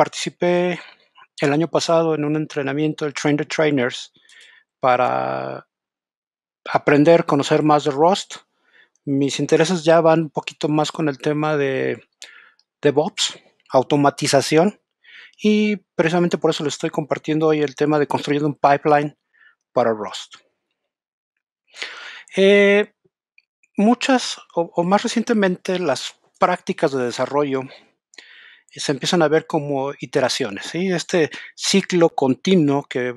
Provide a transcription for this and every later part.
participé el año pasado en un entrenamiento del Train the Trainers para aprender, conocer más de Rust. Mis intereses ya van un poquito más con el tema de DevOps, automatización, y precisamente por eso les estoy compartiendo hoy el tema de construir un pipeline para Rust. Eh, muchas o más recientemente las prácticas de desarrollo se empiezan a ver como iteraciones, ¿sí? este ciclo continuo que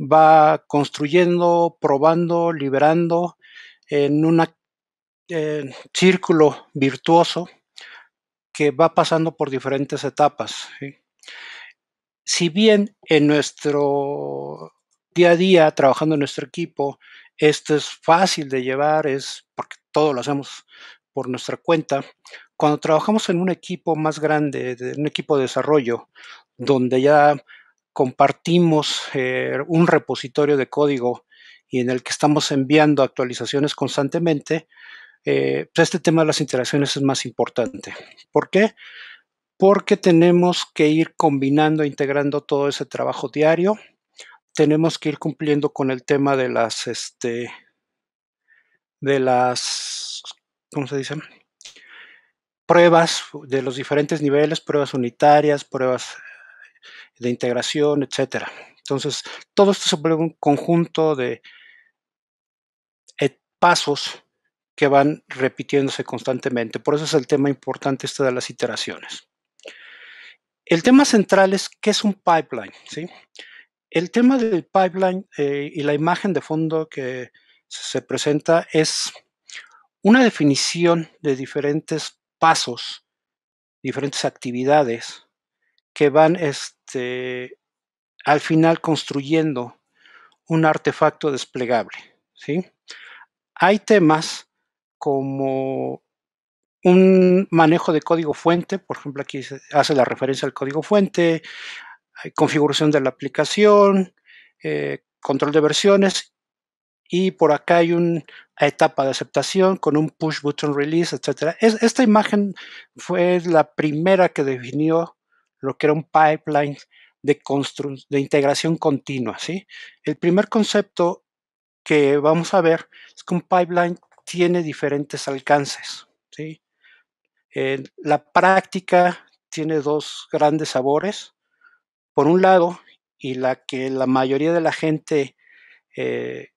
va construyendo, probando, liberando en un círculo virtuoso que va pasando por diferentes etapas. Si bien en nuestro día a día, trabajando en nuestro equipo, esto es fácil de llevar, es porque todo lo hacemos por nuestra cuenta, cuando trabajamos en un equipo más grande, de un equipo de desarrollo, donde ya compartimos eh, un repositorio de código y en el que estamos enviando actualizaciones constantemente, eh, pues, este tema de las interacciones es más importante. ¿Por qué? Porque tenemos que ir combinando, e integrando todo ese trabajo diario. Tenemos que ir cumpliendo con el tema de las, este, de las ¿cómo se dice? Pruebas de los diferentes niveles, pruebas unitarias, pruebas de integración, etcétera. Entonces, todo esto se vuelve un conjunto de pasos que van repitiéndose constantemente. Por eso es el tema importante este de las iteraciones. El tema central es qué es un pipeline. ¿Sí? El tema del pipeline eh, y la imagen de fondo que se presenta es una definición de diferentes pasos, diferentes actividades que van este, al final construyendo un artefacto desplegable. Hay temas como un manejo de código fuente, por ejemplo, aquí se hace la referencia al código fuente, configuración de la aplicación, eh, control de versiones y por acá hay una etapa de aceptación con un push button release, etc. esta imagen fue la primera que definió lo que era un pipeline de, de integración continua. ¿sí? El primer concepto que vamos a ver es que un pipeline tiene diferentes alcances. ¿sí? Eh, la práctica tiene dos grandes sabores. Por un lado, y la que la mayoría de la gente eh,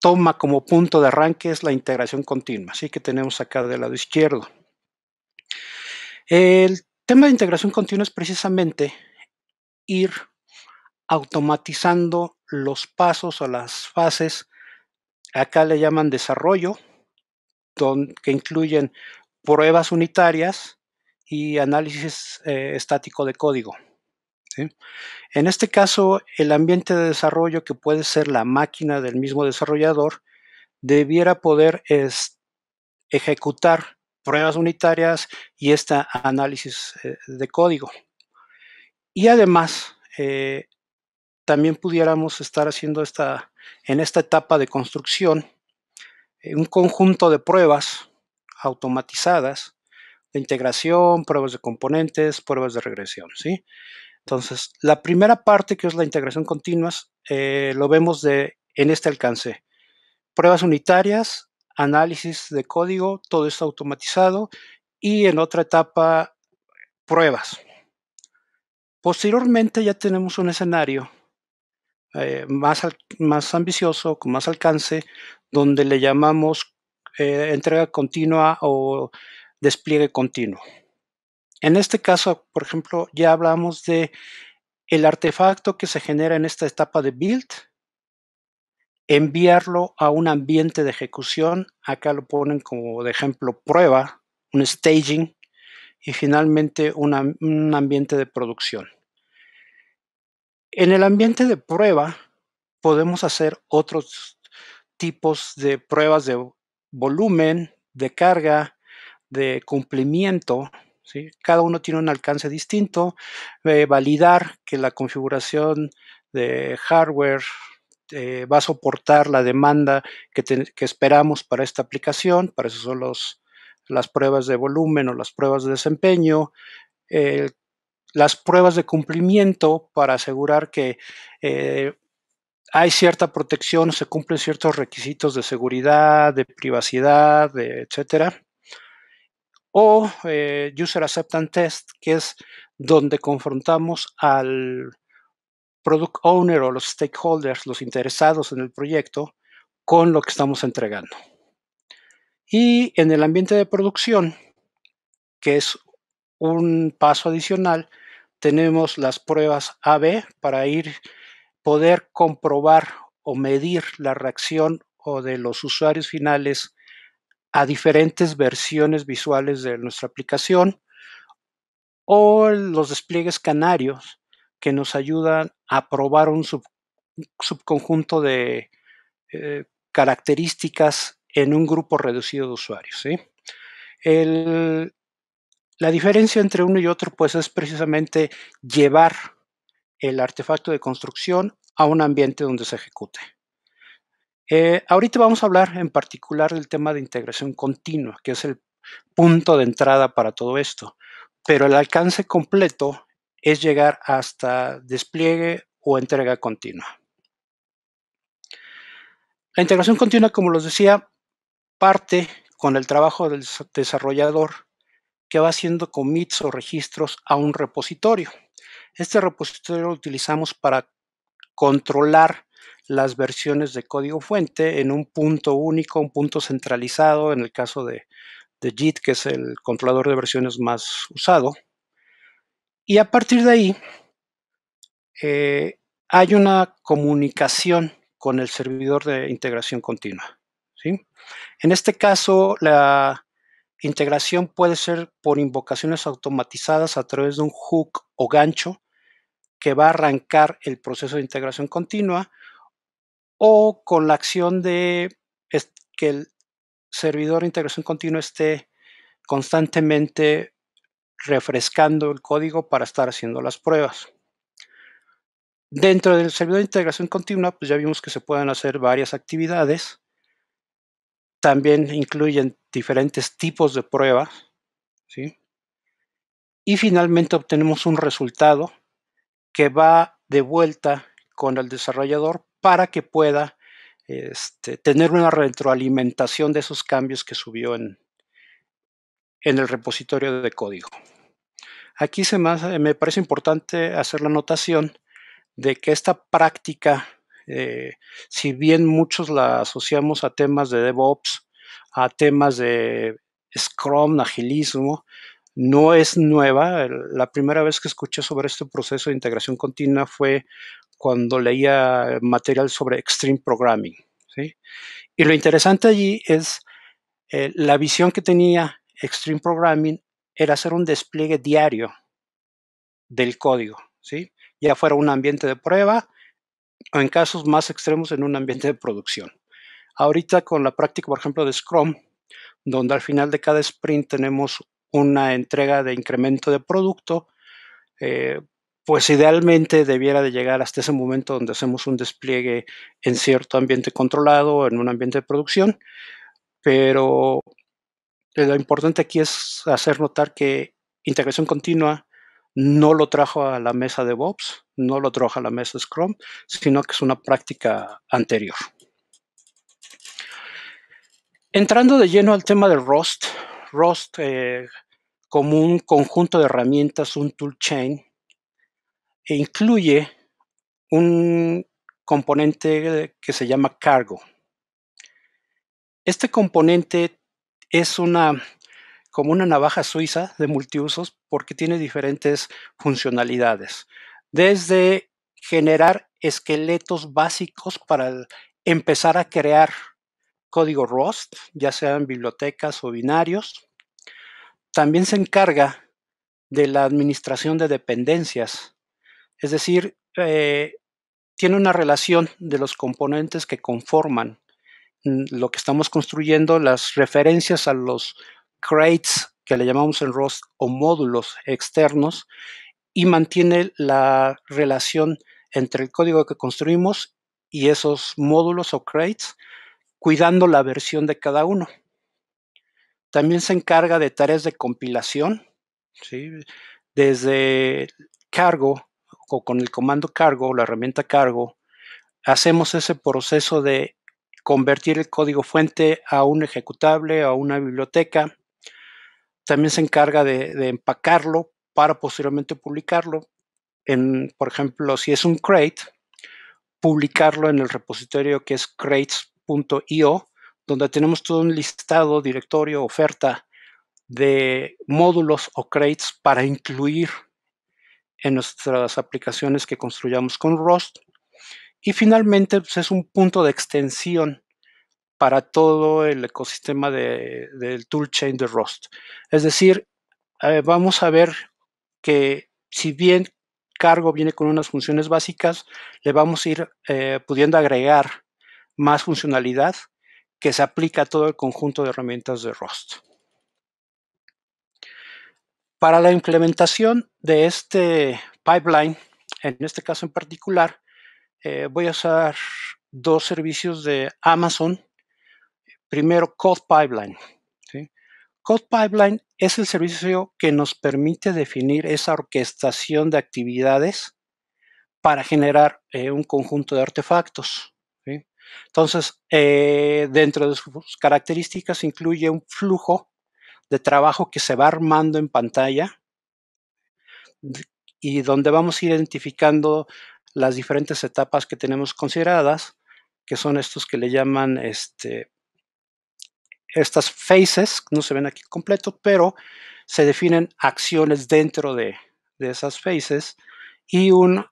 toma como punto de arranque es la integración continua, así que tenemos acá del lado izquierdo. El tema de integración continua es precisamente ir automatizando los pasos o las fases, acá le llaman desarrollo, que incluyen pruebas unitarias y análisis eh, estático de código. En este caso, el ambiente de desarrollo, que puede ser la máquina del mismo desarrollador, debiera poder ejecutar pruebas unitarias y este análisis eh, de código. Y además, eh, también pudiéramos estar haciendo esta, en esta etapa de construcción eh, un conjunto de pruebas automatizadas de integración, pruebas de componentes, pruebas de regresión. ¿sí? Entonces, la primera parte, que es la integración continua, eh, lo vemos en este alcance. Pruebas unitarias, análisis de código, todo está automatizado y en otra etapa, pruebas. Posteriormente ya tenemos un escenario eh, más, ambicioso, con más alcance, donde le llamamos eh, entrega continua o despliegue continuo. En este caso, por ejemplo, ya hablamos de el artefacto que se genera en esta etapa de build, enviarlo a un ambiente de ejecución, acá lo ponen como de ejemplo prueba, un staging y finalmente un ambiente de producción. En el ambiente de prueba podemos hacer otros tipos de pruebas de volumen, de carga, de cumplimiento, cada uno tiene un alcance distinto. Eh, validar que la configuración de hardware eh, va a soportar la demanda que, esperamos para esta aplicación. Para eso son las pruebas de volumen o las pruebas de desempeño. las pruebas de cumplimiento para asegurar que eh, hay cierta protección, se cumplen ciertos requisitos de seguridad, de privacidad, de, etcétera o eh, User Acceptance Test, que es donde confrontamos al product owner o los stakeholders, los interesados en el proyecto, con lo que estamos entregando. Y en el ambiente de producción, que es un paso adicional, tenemos las pruebas AB para ir poder comprobar o medir la reacción o de los usuarios finales a diferentes versiones visuales de nuestra aplicación o los despliegues canarios que nos ayudan a probar un subconjunto de eh, características en un grupo reducido de usuarios. la diferencia entre uno y otro pues, es precisamente llevar el artefacto de construcción a un ambiente donde se ejecute. Eh, ahorita vamos a hablar en particular del tema de integración continua, que es el punto de entrada para todo esto, pero el alcance completo es llegar hasta despliegue o entrega continua. La integración continua, como les decía, parte con el trabajo del desarrollador que va haciendo commits o registros a un repositorio. Este repositorio lo utilizamos para controlar las versiones de código fuente en un punto único, un punto centralizado, en el caso de, JIT, que es el controlador de versiones más usado. Y a partir de ahí, eh, hay una comunicación con el servidor de integración continua. En este caso, la integración puede ser por invocaciones automatizadas a través de un hook o gancho que va a arrancar el proceso de integración continua o con la acción de que el servidor de integración continua esté constantemente refrescando el código para estar haciendo las pruebas. Dentro del servidor de integración continua, pues ya vimos que se pueden hacer varias actividades. También incluyen diferentes tipos de pruebas. Y finalmente obtenemos un resultado que va de vuelta con el desarrollador para que pueda este, tener una retroalimentación de esos cambios que subió en, el repositorio de código. Aquí se me, parece importante hacer la anotación de que esta práctica, eh, si bien muchos la asociamos a temas de DevOps, a temas de Scrum, agilismo, no es nueva. La primera vez que escuché sobre este proceso de integración continua fue cuando leía material sobre Extreme Programming. Y lo interesante allí es eh, la visión que tenía Extreme Programming era hacer un despliegue diario del código, ¿sí? ya fuera un ambiente de prueba o en casos más extremos en un ambiente de producción. Ahorita con la práctica, por ejemplo, de Scrum, donde al final de cada sprint tenemos una entrega de incremento de producto, eh, pues idealmente debiera de llegar hasta ese momento donde hacemos un despliegue en cierto ambiente controlado, en un ambiente de producción, pero lo importante aquí es hacer notar que integración continua no lo trajo a la mesa de DevOps, no lo trajo a la mesa Scrum, sino que es una práctica anterior. Entrando de lleno al tema de Rust, Rust eh, como un conjunto de herramientas, un toolchain e incluye un componente que se llama cargo. Este componente es una como una navaja suiza de multiusos porque tiene diferentes funcionalidades, desde generar esqueletos básicos para empezar a crear código Rust, ya sean bibliotecas o binarios. También se encarga de la administración de dependencias es decir, eh, tiene una relación de los componentes que conforman mm, lo que estamos construyendo, las referencias a los crates que le llamamos en ROS o módulos externos y mantiene la relación entre el código que construimos y esos módulos o crates, cuidando la versión de cada uno. También se encarga de tareas de compilación, desde cargo o con el comando cargo, la herramienta cargo, hacemos ese proceso de convertir el código fuente a un ejecutable, a una biblioteca. También se encarga de, empacarlo para posteriormente publicarlo. En, por ejemplo, si es un crate, publicarlo en el repositorio que es crates.io, donde tenemos todo un listado, directorio, oferta de módulos o crates para incluir en nuestras aplicaciones que construyamos con Rust. Y finalmente pues, es un punto de extensión para todo el ecosistema del toolchain de Rust. Es decir, eh, vamos a ver que si bien cargo viene con unas funciones básicas, le vamos a ir eh, pudiendo agregar más funcionalidad que se aplica a todo el conjunto de herramientas de Rust. Para la implementación de este pipeline, en este caso en particular, eh, voy a usar dos servicios de Amazon. Primero, Code Pipeline. Code Pipeline es el servicio que nos permite definir esa orquestación de actividades para generar eh, un conjunto de artefactos. Entonces, eh, dentro de sus características incluye un flujo de trabajo que se va armando en pantalla y donde vamos identificando las diferentes etapas que tenemos consideradas, que son estos que le llaman este, estas phases, no se ven aquí completo, pero se definen acciones dentro de, de esas phases y un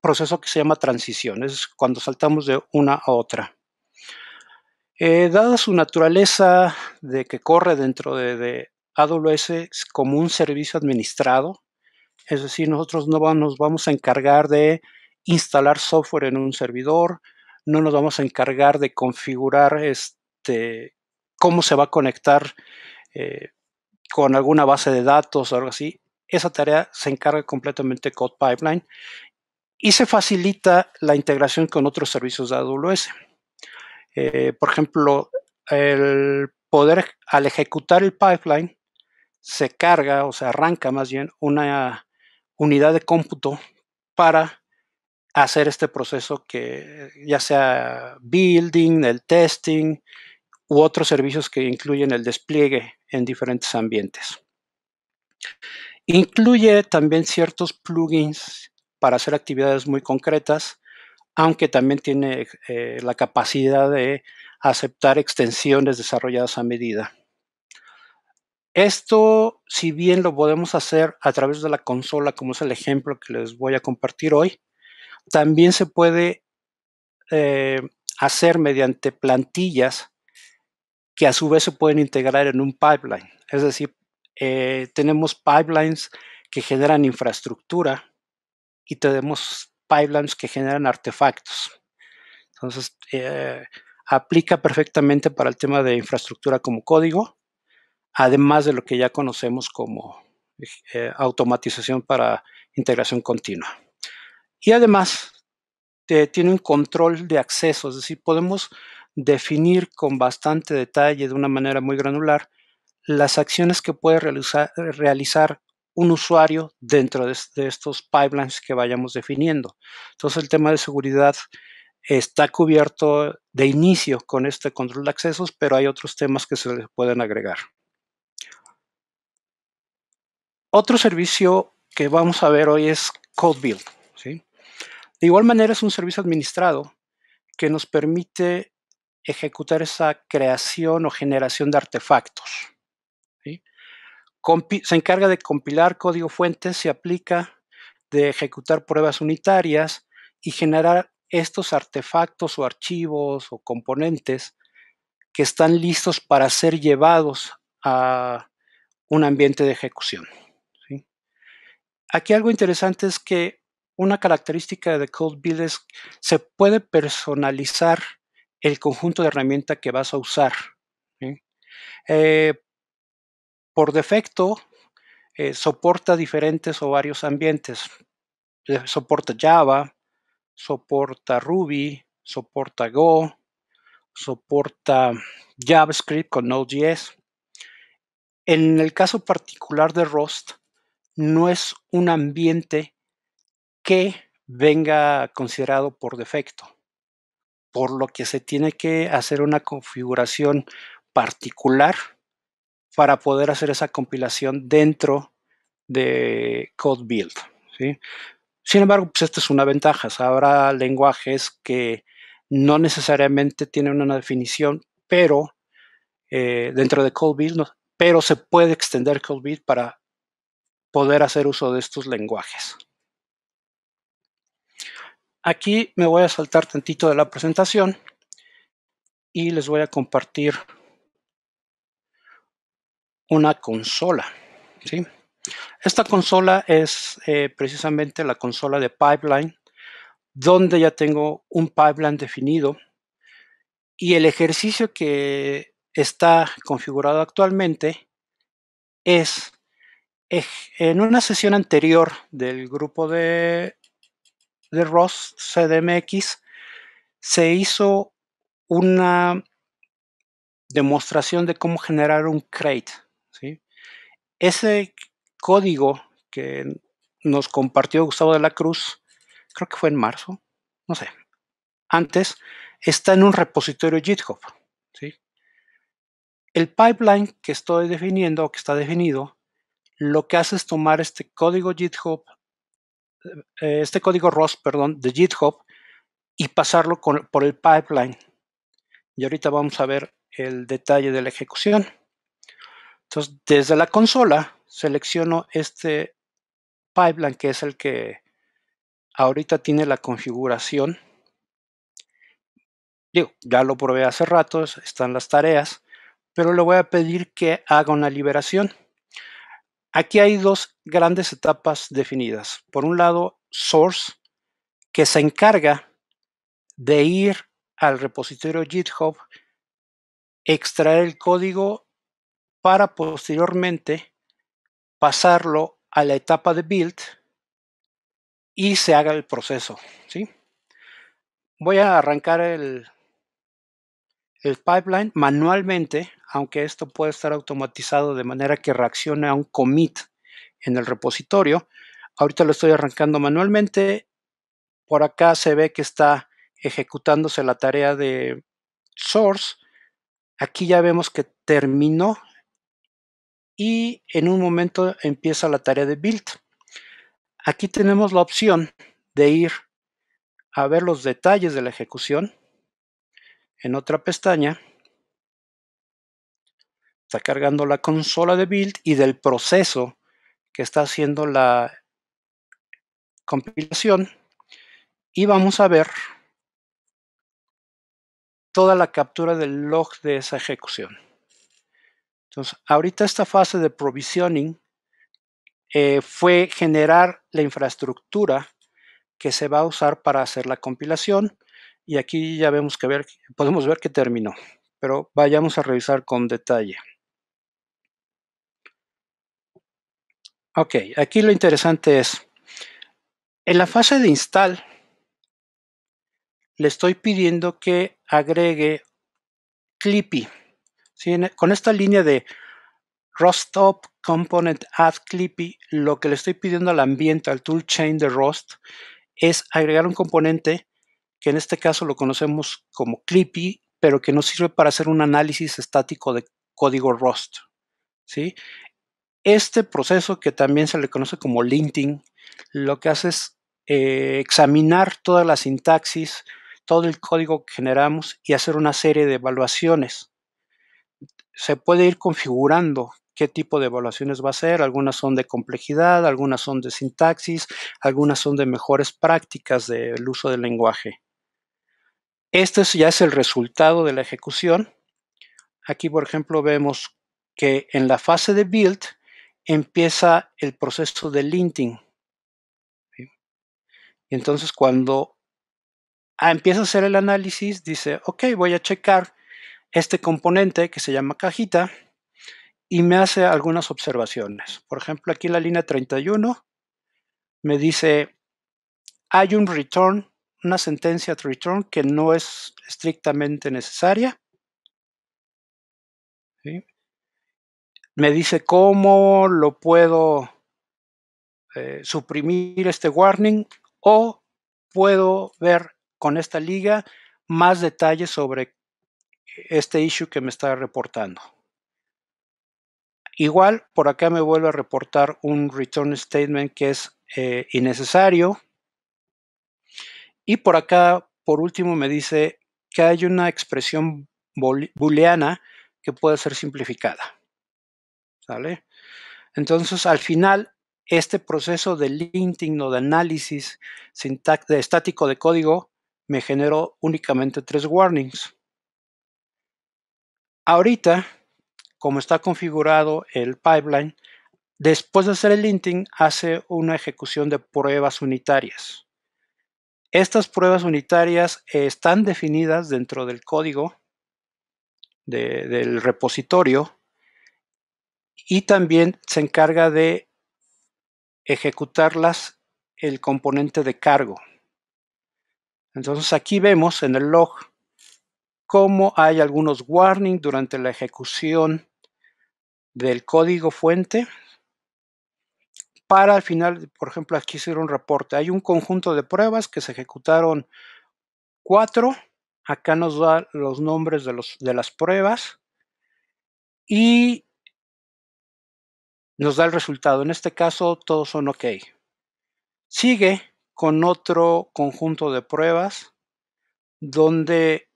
proceso que se llama transición, es cuando saltamos de una a otra. Eh, dada su naturaleza de que corre dentro de, AWS como un servicio administrado, es decir, nosotros no nos vamos a encargar de instalar software en un servidor, no nos vamos a encargar de configurar este, cómo se va a conectar eh, con alguna base de datos o algo así. Esa tarea se encarga completamente Code Pipeline y se facilita la integración con otros servicios de AWS. Eh, por ejemplo, el poder, al ejecutar el pipeline, se carga o se arranca más bien una unidad de cómputo para hacer este proceso que ya sea building, el testing u otros servicios que incluyen el despliegue en diferentes ambientes. Incluye también ciertos plugins para hacer actividades muy concretas aunque también tiene eh, la capacidad de aceptar extensiones desarrolladas a medida. Esto, si bien lo podemos hacer a través de la consola, como es el ejemplo que les voy a compartir hoy, también se puede eh, hacer mediante plantillas que a su vez se pueden integrar en un pipeline. Es decir, eh, tenemos pipelines que generan infraestructura y tenemos pipelines que generan artefactos. Entonces, eh, aplica perfectamente para el tema de infraestructura como código, además de lo que ya conocemos como eh, automatización para integración continua. Y además, tiene un control de acceso, es decir, podemos definir con bastante detalle, de una manera muy granular, las acciones que puede realizar un usuario dentro de, estos pipelines que vayamos definiendo. Entonces el tema de seguridad está cubierto de inicio con este control de accesos, pero hay otros temas que se les pueden agregar. Otro servicio que vamos a ver hoy es CodeBuild. De igual manera es un servicio administrado que nos permite ejecutar esa creación o generación de artefactos se encarga de compilar código fuente, se aplica de ejecutar pruebas unitarias y generar estos artefactos o archivos o componentes que están listos para ser llevados a un ambiente de ejecución. Aquí algo interesante es que una característica de Code Build es se puede personalizar el conjunto de herramienta que vas a usar. Eh, por defecto eh, soporta diferentes o varios ambientes. Eh, soporta Java, soporta Ruby, soporta Go, soporta JavaScript con Node.js. En el caso particular de Rust, no es un ambiente que venga considerado por defecto, por lo que se tiene que hacer una configuración particular para poder hacer esa compilación dentro de CodeBuild. Sin embargo, pues esta es una ventaja. Habrá lenguajes que no necesariamente tienen una definición, pero eh, dentro de CodeBuild, pero se puede extender CodeBuild para poder hacer uso de estos lenguajes. Aquí me voy a saltar tantito de la presentación y les voy a compartir una consola. ¿sí? Esta consola es eh, precisamente la consola de pipeline, donde ya tengo un pipeline definido y el ejercicio que está configurado actualmente es en una sesión anterior del grupo de, de ROS CDMX se hizo una demostración de cómo generar un crate ese código que nos compartió Gustavo de la Cruz, creo que fue en marzo, no sé, antes, está en un repositorio GitHub. El pipeline que estoy definiendo o que está definido, lo que hace es tomar este código GitHub, eh, eh, este código ROS, perdón, de GitHub y pasarlo por el pipeline. Y ahorita vamos a ver el detalle de la ejecución. Entonces, desde la consola selecciono este pipeline que es el que ahorita tiene la configuración. Digo, ya lo probé hace rato, están las tareas, pero le voy a pedir que haga una liberación. Aquí hay dos grandes etapas definidas. Por un lado, source, que se encarga de ir al repositorio GitHub, extraer el código para posteriormente pasarlo a la etapa de build y se haga el proceso. ¿sí? Voy a arrancar el, el pipeline manualmente, aunque esto puede estar automatizado de manera que reaccione a un commit en el repositorio. Ahorita lo estoy arrancando manualmente. Por acá se ve que está ejecutándose la tarea de source. Aquí ya vemos que terminó y en un momento empieza la tarea de build. Aquí tenemos la opción de ir a ver los detalles de la ejecución en otra pestaña. Está cargando la consola de build y del proceso que está haciendo la compilación. Y vamos a ver toda la captura del log de esa ejecución. Entonces, ahorita esta fase de provisioning eh, fue generar la infraestructura que se va a usar para hacer la compilación. Y aquí ya vemos que podemos ver que terminó, pero vayamos a revisar con detalle. Ok, aquí lo interesante es, en la fase de install, le estoy pidiendo que agregue Clippy. E, con esta línea de Rust Component Add Clippy, lo que le estoy pidiendo al ambiente, al toolchain de Rust, es agregar un componente que en este caso lo conocemos como Clippy, pero que nos sirve para hacer un análisis estático de código Rust. ¿sí? Este proceso, que también se le conoce como linting, lo que hace es eh, examinar toda la sintaxis, todo el código que generamos y hacer una serie de evaluaciones se puede ir configurando qué tipo de evaluaciones va a ser. Algunas son de complejidad, algunas son de sintaxis, algunas son de mejores prácticas del uso del lenguaje. Este ya es el resultado de la ejecución. Aquí, por ejemplo, vemos que en la fase de build empieza el proceso de linting. Entonces, cuando ah, empieza a hacer el análisis, dice, ok, voy a checar este componente que se llama cajita y me hace algunas observaciones. Por ejemplo, aquí en la línea 31 me dice, hay un return, una sentencia return que no es estrictamente necesaria. Me dice cómo lo puedo eh, suprimir este warning o puedo ver con esta liga más detalles sobre este issue que me está reportando. Igual, por acá me vuelve a reportar un return statement que es eh, innecesario. Y por acá, por último, me dice que hay una expresión booleana que puede ser simplificada. Entonces, al final, este proceso de linting o de análisis estático de código me generó únicamente tres warnings. Ahorita, como está configurado el pipeline, después de hacer el linting hace una ejecución de pruebas unitarias. Estas pruebas unitarias están definidas dentro del código del repositorio y también se encarga de ejecutarlas el componente de cargo. Entonces aquí vemos en el log como hay algunos warnings durante la ejecución del código fuente. Para al final, por ejemplo, aquí hicieron un reporte. Hay un conjunto de pruebas que se ejecutaron cuatro. Acá nos da los nombres de, los, de las pruebas y nos da el resultado. En este caso, todos son OK. Sigue con otro conjunto de pruebas donde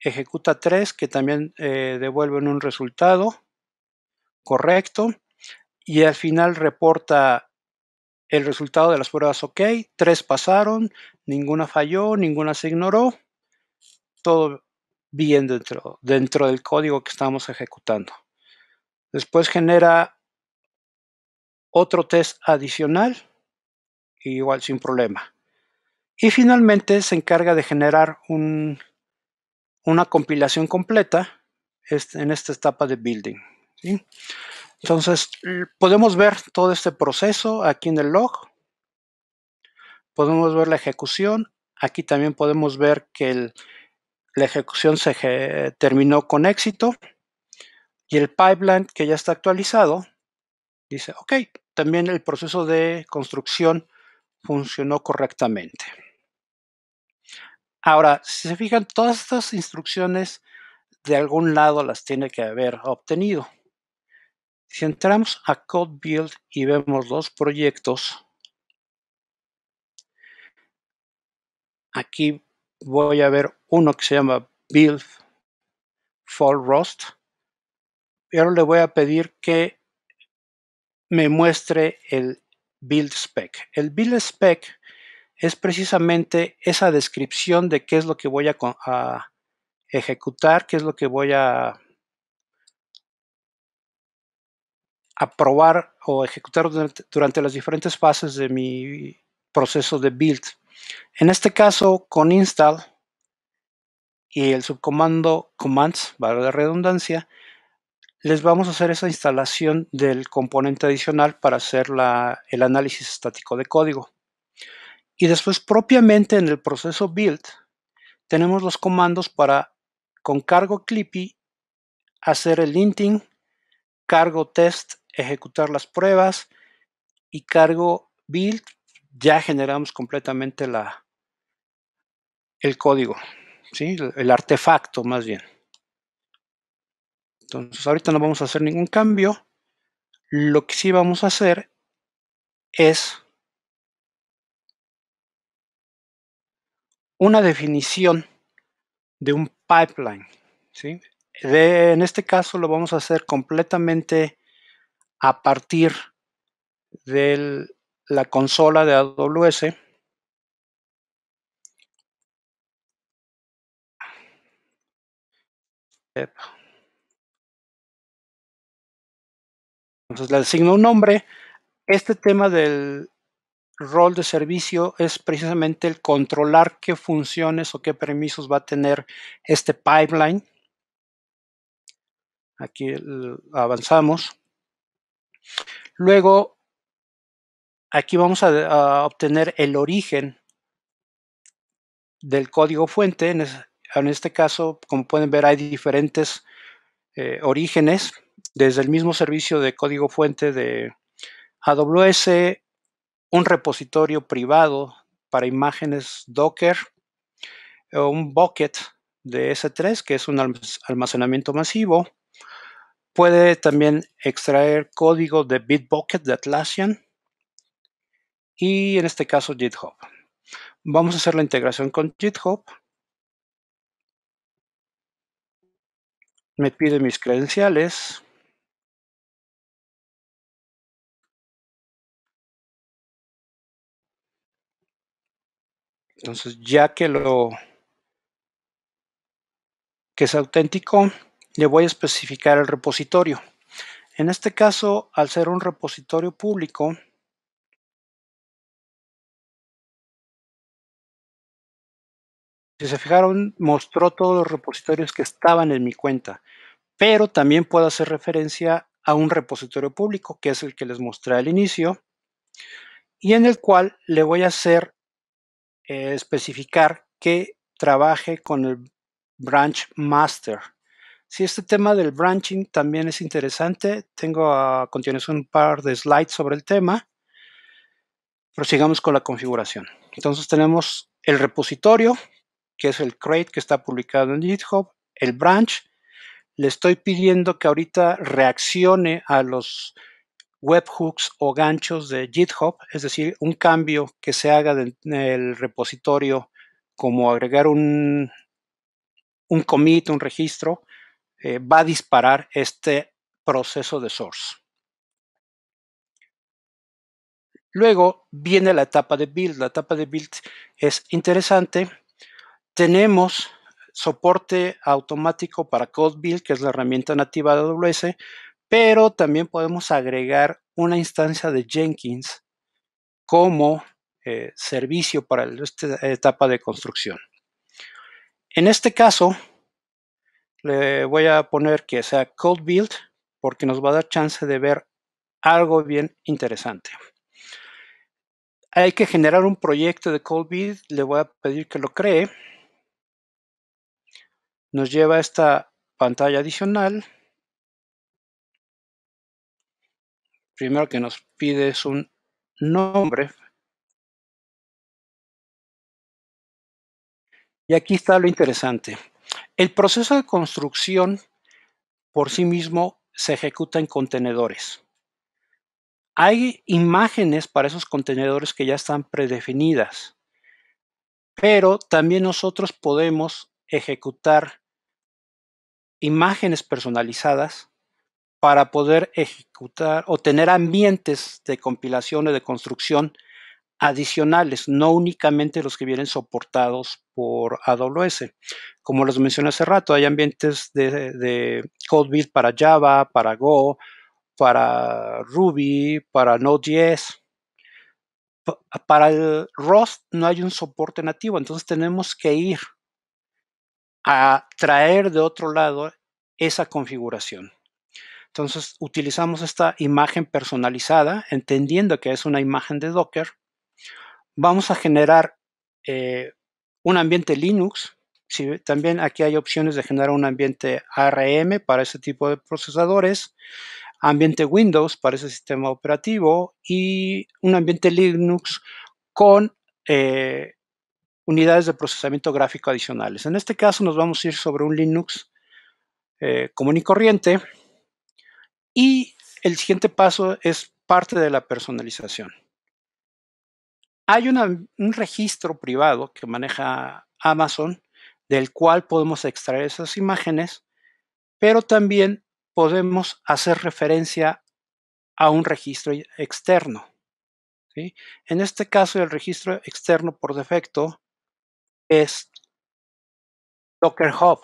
ejecuta tres que también eh, devuelven un resultado correcto y al final reporta el resultado de las pruebas OK, tres pasaron, ninguna falló, ninguna se ignoró, todo bien dentro, dentro del código que estamos ejecutando. Después genera otro test adicional, igual sin problema. Y finalmente se encarga de generar un una compilación completa este, en esta etapa de building. Entonces, podemos ver todo este proceso aquí en el log. Podemos ver la ejecución. Aquí también podemos ver que la ejecución se terminó con éxito. Y el pipeline que ya está actualizado dice, ok, también el proceso de construcción funcionó correctamente. Ahora, si se fijan, todas estas instrucciones de algún lado las tiene que haber obtenido. Si entramos a Code Build y vemos los proyectos, aquí voy a ver uno que se llama Build for Rust. Ahora le voy a pedir que me muestre el build spec. El build spec es precisamente esa descripción de qué es lo que voy a, ejecutar, qué es lo que voy a aprobar o ejecutar durante, las diferentes fases de mi proceso de build. En este caso, con install y el subcomando commands, valor de redundancia, les vamos a hacer esa instalación del componente adicional para hacer el análisis estático de código. Y después propiamente en el proceso build tenemos los comandos para con cargo Clippy hacer el linting, cargo test ejecutar las pruebas y cargo build ya generamos completamente la, el código, ¿sí? el, el artefacto más bien. Entonces ahorita no vamos a hacer ningún cambio. Lo que sí vamos a hacer es una definición de un pipeline. en este caso lo vamos a hacer completamente a partir de la consola de AWS. Entonces le asigno un nombre. Este tema del rol de servicio es precisamente el controlar qué funciones o qué permisos va a tener este pipeline. Aquí avanzamos. Luego, aquí vamos a, obtener el origen del código fuente. En, este caso, como pueden ver, hay diferentes eh, orígenes, desde el mismo servicio de código fuente de AWS, un repositorio privado para imágenes Docker, un bucket de S3, que es un almacenamiento masivo. Puede también extraer código de Bitbucket de Atlassian y en este caso GitHub. Vamos a hacer la integración con GitHub. Me pide mis credenciales. Entonces, ya que lo que es auténtico, le voy a especificar el repositorio. En este caso, al ser un repositorio público, si se fijaron, mostró todos los repositorios que estaban en mi cuenta, pero también puedo hacer referencia a un repositorio público, que es el que les mostré al inicio, y en el cual le voy a hacer eh, especificar que trabaje con el branch master. Si este tema del branching también es interesante, tengo a continuación un par de slides sobre el tema. Prosigamos con la configuración. Entonces tenemos el repositorio, que es el crate que está publicado en GitHub, el branch. Le estoy pidiendo que ahorita reaccione a los webhooks o ganchos de GitHub, es decir, un cambio que se haga en el repositorio, como agregar un, un commit, un registro, eh, va a disparar este proceso de source. Luego viene la etapa de build. La etapa de build es interesante. Tenemos soporte automático para CodeBuild, que es la herramienta nativa de AWS, pero también podemos agregar una instancia de Jenkins como eh, servicio para esta etapa de construcción. En este caso, le voy a poner que sea Code Build porque nos va a dar chance de ver algo bien interesante. Hay que generar un proyecto de ColdBuild, le voy a pedir que lo cree. Nos lleva a esta pantalla adicional primero que nos pide es un nombre. Y aquí está lo interesante. El proceso de construcción por sí mismo se ejecuta en contenedores. Hay imágenes para esos contenedores que ya están predefinidas, pero también nosotros podemos ejecutar imágenes personalizadas para poder ejecutar o tener ambientes de compilación o de construcción adicionales, no únicamente los que vienen soportados por AWS. Como les mencioné hace rato, hay ambientes de, de para Java, para Go, para Ruby, para Node.js. Para el Rust no hay un soporte nativo, entonces tenemos que ir a traer de otro lado esa configuración. Entonces utilizamos esta imagen personalizada, entendiendo que es una imagen de Docker. Vamos a generar eh, un ambiente Linux. si también aquí hay opciones de generar un ambiente ARM para ese tipo de procesadores, ambiente Windows para ese sistema operativo y un ambiente Linux con eh, unidades de procesamiento gráfico adicionales. En este caso nos vamos a ir sobre un Linux eh, común y corriente y el siguiente paso es parte de la personalización. Hay un registro privado que maneja Amazon del cual podemos extraer esas imágenes, pero también podemos hacer referencia a un registro externo. En este caso, el registro externo por defecto es Docker Hub.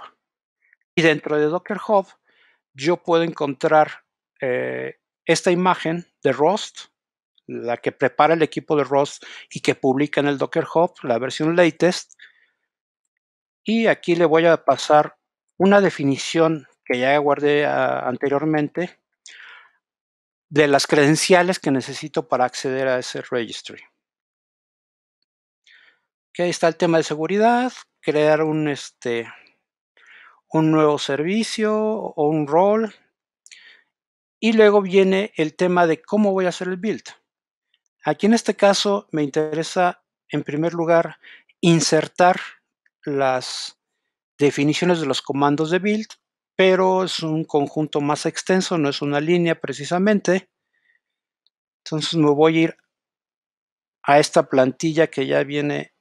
Y dentro de Docker Hub, yo puedo encontrar eh, esta imagen de Rust, la que prepara el equipo de Rust y que publica en el Docker Hub, la versión latest. Y aquí le voy a pasar una definición que ya guardé ah, anteriormente de las credenciales que necesito para acceder a ese registry. Ahí está el tema de seguridad, crear un, este, un nuevo servicio o un rol, y luego viene el tema de cómo voy a hacer el build. Aquí en este caso me interesa en primer lugar insertar las definiciones de los comandos de build, pero es un conjunto más extenso, no es una línea precisamente. Entonces me voy a ir a esta plantilla que ya viene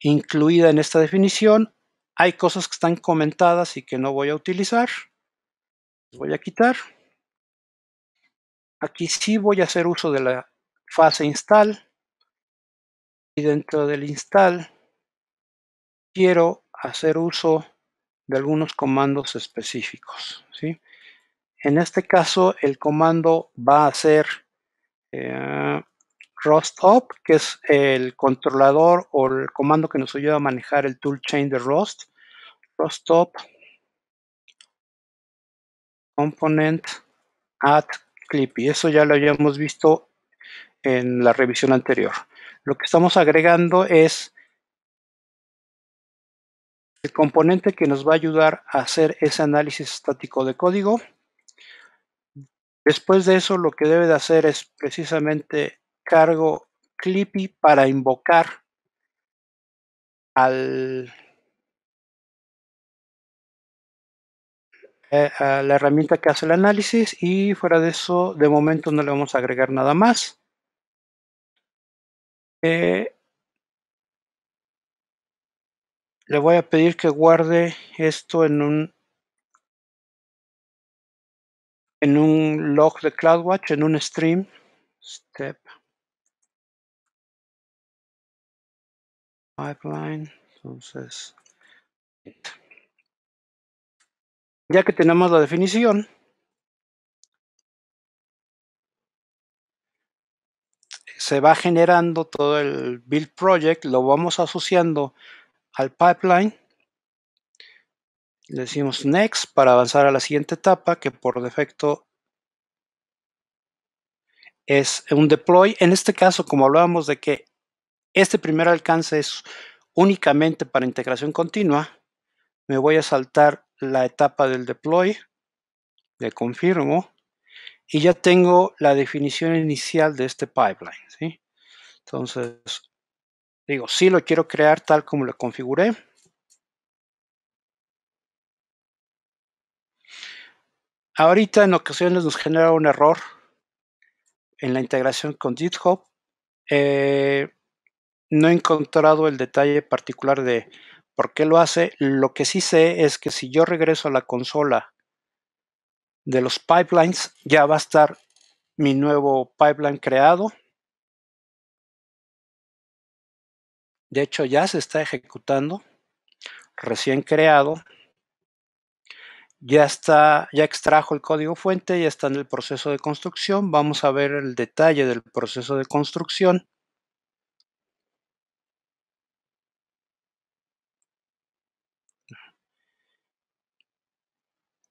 incluida en esta definición. Hay cosas que están comentadas y que no voy a utilizar voy a quitar. Aquí sí voy a hacer uso de la fase install. Y dentro del install quiero hacer uso de algunos comandos específicos. ¿sí? En este caso el comando va a ser eh, que es el controlador o el comando que nos ayuda a manejar el toolchain de rost rostop component add clippy, eso ya lo habíamos visto en la revisión anterior. Lo que estamos agregando es el componente que nos va a ayudar a hacer ese análisis estático de código. Después de eso lo que debe de hacer es precisamente cargo Clippy para invocar al Eh, la herramienta que hace el análisis y fuera de eso, de momento no le vamos a agregar nada más. Eh, le voy a pedir que guarde esto en un en un log de CloudWatch, en un stream step pipeline. Entonces, ya que tenemos la definición, se va generando todo el build project, lo vamos asociando al pipeline. Le decimos next para avanzar a la siguiente etapa que por defecto es un deploy. En este caso, como hablábamos de que este primer alcance es únicamente para integración continua, me voy a saltar la etapa del deploy, le confirmo, y ya tengo la definición inicial de este pipeline. Entonces, digo, sí lo quiero crear tal como lo configuré. Ahorita en ocasiones nos genera un error en la integración con GitHub. Eh, no he encontrado el detalle particular de ¿Por qué lo hace? Lo que sí sé es que si yo regreso a la consola de los pipelines, ya va a estar mi nuevo pipeline creado. De hecho, ya se está ejecutando, recién creado. Ya está, ya extrajo el código fuente, ya está en el proceso de construcción. Vamos a ver el detalle del proceso de construcción.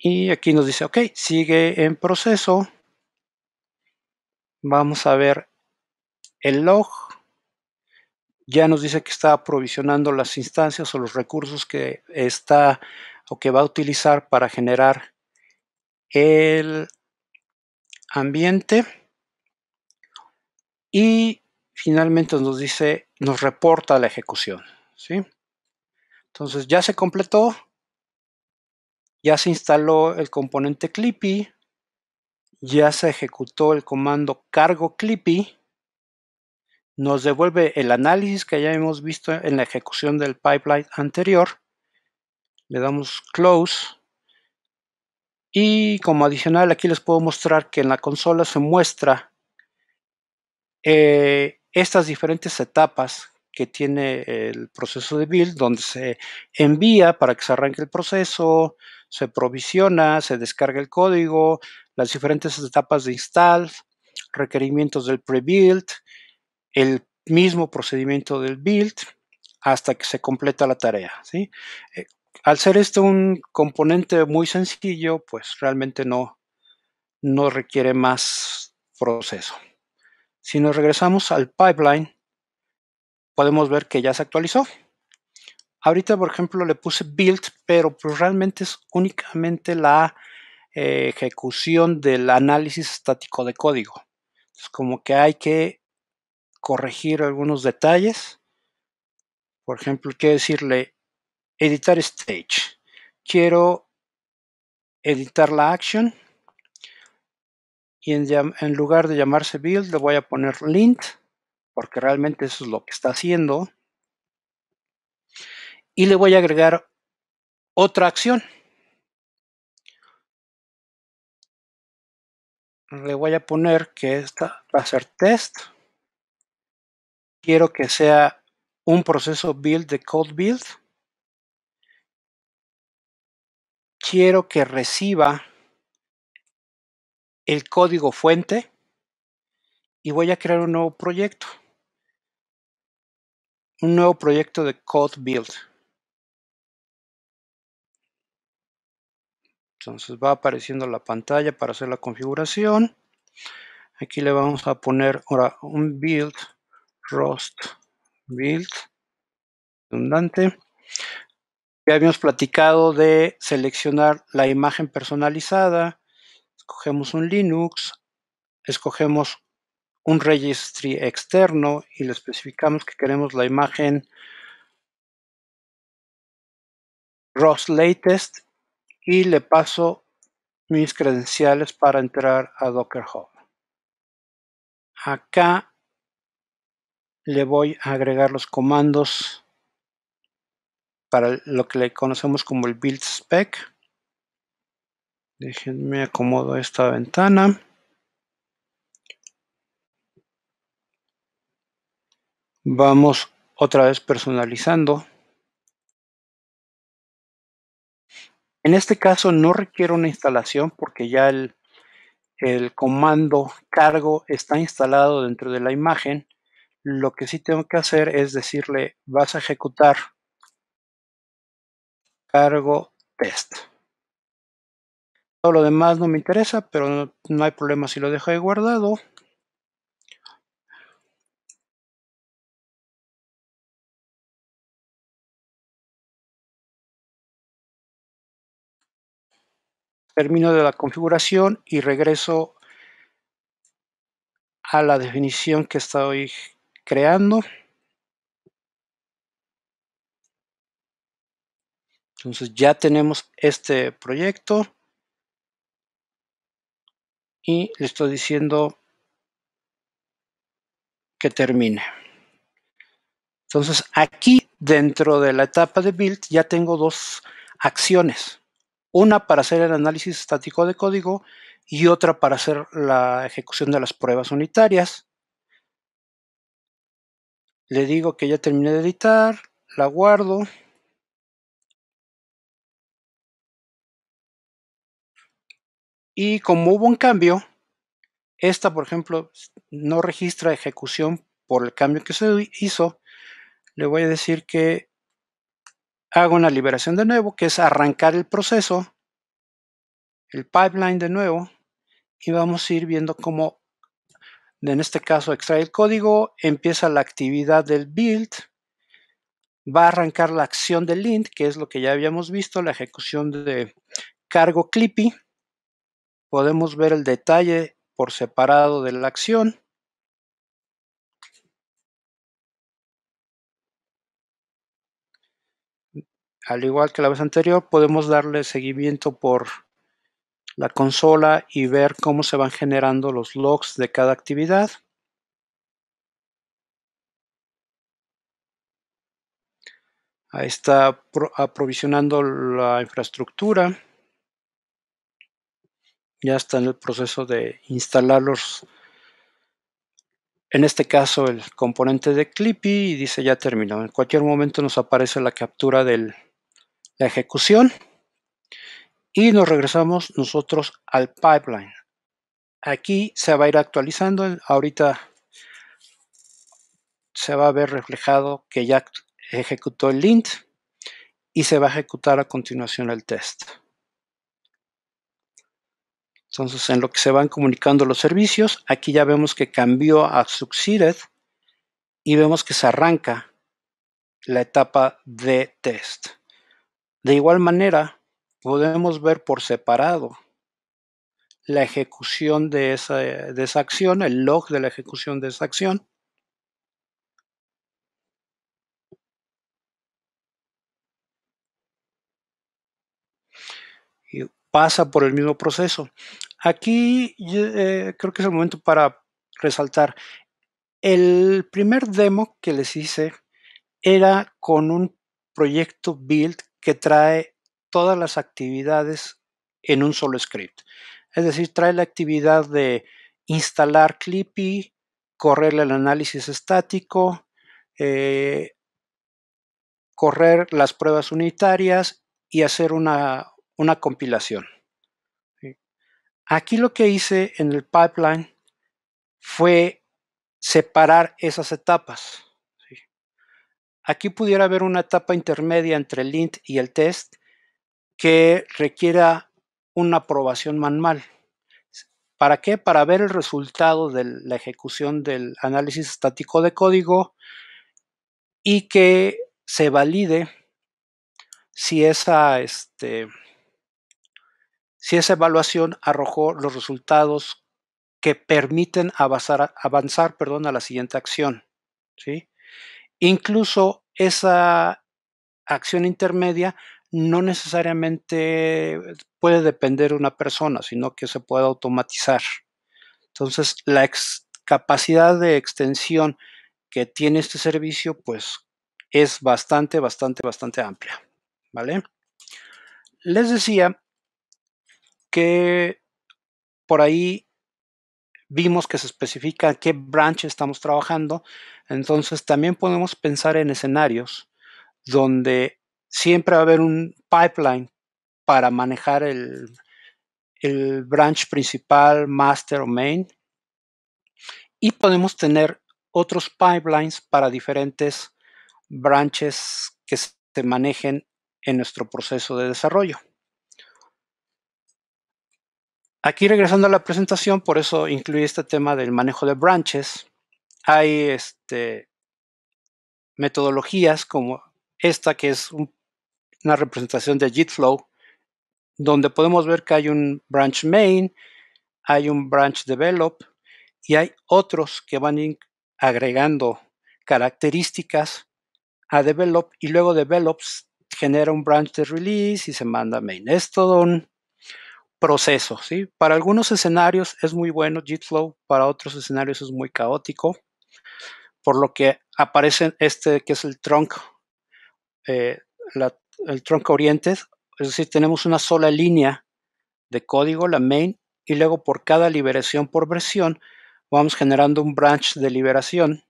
Y aquí nos dice, ok, sigue en proceso. Vamos a ver el log. Ya nos dice que está aprovisionando las instancias o los recursos que está o que va a utilizar para generar el ambiente. Y finalmente nos dice, nos reporta la ejecución. ¿sí? Entonces ya se completó ya se instaló el componente Clippy, ya se ejecutó el comando cargo Clippy, nos devuelve el análisis que ya hemos visto en la ejecución del pipeline anterior, le damos close y como adicional aquí les puedo mostrar que en la consola se muestra eh, estas diferentes etapas que tiene el proceso de build, donde se envía para que se arranque el proceso, se provisiona, se descarga el código, las diferentes etapas de install, requerimientos del pre-build, el mismo procedimiento del build, hasta que se completa la tarea. Eh, al ser este un componente muy sencillo, pues realmente no, no requiere más proceso. Si nos regresamos al pipeline, podemos ver que ya se actualizó. Ahorita, por ejemplo, le puse build, pero pues, realmente es únicamente la eh, ejecución del análisis estático de código. Es como que hay que corregir algunos detalles. Por ejemplo, quiero decirle editar stage. Quiero editar la action. Y en, en lugar de llamarse build, le voy a poner lint, porque realmente eso es lo que está haciendo y le voy a agregar otra acción. Le voy a poner que esta va a ser test. Quiero que sea un proceso build de code build. Quiero que reciba el código fuente y voy a crear un nuevo proyecto. Un nuevo proyecto de code build. Entonces va apareciendo la pantalla para hacer la configuración. Aquí le vamos a poner ahora un build rost build redundante. Ya habíamos platicado de seleccionar la imagen personalizada. Escogemos un Linux, escogemos un registry externo y le especificamos que queremos la imagen ROS latest y le paso mis credenciales para entrar a Docker Hub. Acá le voy a agregar los comandos para lo que le conocemos como el build spec. Déjenme acomodo esta ventana. Vamos otra vez personalizando. En este caso no requiere una instalación porque ya el, comando cargo está instalado dentro de la imagen. Lo que sí tengo que hacer es decirle vas a ejecutar cargo test. Todo lo demás no me interesa, pero no, no hay problema si lo dejo ahí guardado. termino de la configuración y regreso a la definición que estoy creando. Entonces ya tenemos este proyecto y le estoy diciendo que termine. Entonces aquí dentro de la etapa de build ya tengo dos acciones una para hacer el análisis estático de código y otra para hacer la ejecución de las pruebas unitarias. Le digo que ya terminé de editar, la guardo. Y como hubo un cambio, esta por ejemplo no registra ejecución por el cambio que se hizo. Le voy a decir que hago una liberación de nuevo, que es arrancar el proceso, el pipeline de nuevo, y vamos a ir viendo cómo, en este caso, extrae el código, empieza la actividad del build, va a arrancar la acción del lint, que es lo que ya habíamos visto, la ejecución de cargo clippy, podemos ver el detalle por separado de la acción, al igual que la vez anterior, podemos darle seguimiento por la consola y ver cómo se van generando los logs de cada actividad. Ahí está aprovisionando la infraestructura. Ya está en el proceso de instalarlos. En este caso el componente de Clippy y dice ya terminó. En cualquier momento nos aparece la captura del, la ejecución y nos regresamos nosotros al pipeline. Aquí se va a ir actualizando, ahorita se va a ver reflejado que ya ejecutó el lint y se va a ejecutar a continuación el test. Entonces, en lo que se van comunicando los servicios, aquí ya vemos que cambió a succeeded y vemos que se arranca la etapa de test. De igual manera, podemos ver por separado la ejecución de esa, eh, esa acción, el log de la ejecución de esa acción. Y pasa por el mismo proceso. Aquí eh, creo que es el momento para resaltar. El primer demo que les hice era con un proyecto build que trae todas las actividades en un solo script. Es decir, trae la actividad de instalar Clippy, correr el análisis estático, eh, correr las pruebas unitarias y hacer una, compilación. Aquí lo que hice en el pipeline fue separar esas etapas. Aquí pudiera haber una etapa intermedia entre el int y el test que requiera una aprobación manual. ¿Para qué? Para ver el resultado de la ejecución del análisis estático de código y que se valide si esa, este, si esa evaluación arrojó los resultados que permiten avanzar, a la siguiente acción. ¿sí? Incluso esa acción intermedia no necesariamente puede depender de una persona, sino que se puede automatizar. Entonces, la capacidad de extensión que tiene este servicio, pues es bastante, bastante, bastante amplia. ¿Vale? Les decía que por ahí vimos que se especifica qué branch estamos trabajando, entonces también podemos pensar en escenarios donde siempre va a haber un pipeline para manejar el, el branch principal, master o main. Y podemos tener otros pipelines para diferentes branches que se manejen en nuestro proceso de desarrollo. Aquí regresando a la presentación, por eso incluí este tema del manejo de branches. Hay este, metodologías como esta, que es una representación de Git flow, donde podemos ver que hay un branch main, hay un branch develop y hay otros que van agregando características a develop y luego develops genera un branch de release y se manda main. Es todo proceso. ¿sí? Para algunos escenarios es muy bueno JITflow, para otros escenarios es muy caótico, por lo que aparece este que es el trunk, eh, el tronco oriente, es decir, tenemos una sola línea de código, la main, y luego por cada liberación por versión vamos generando un branch de liberación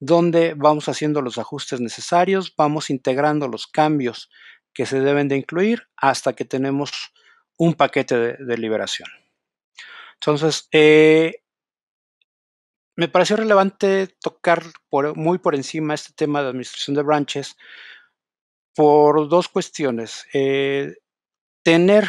donde vamos haciendo los ajustes necesarios, vamos integrando los cambios que se deben de incluir hasta que tenemos un paquete de, liberación. Entonces, eh, me pareció relevante tocar muy por encima este tema de administración de branches por dos cuestiones. Eh, tener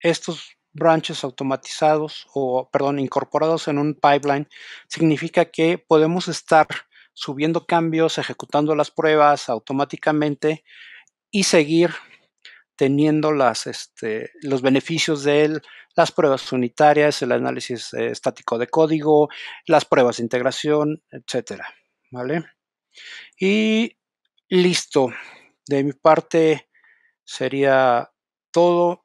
estos branches automatizados o, perdón, incorporados en un pipeline significa que podemos estar subiendo cambios, ejecutando las pruebas automáticamente y seguir teniendo este, los beneficios de él, las pruebas unitarias, el análisis eh, estático de código, las pruebas de integración, etcétera. ¿Vale? Y listo. De mi parte sería todo.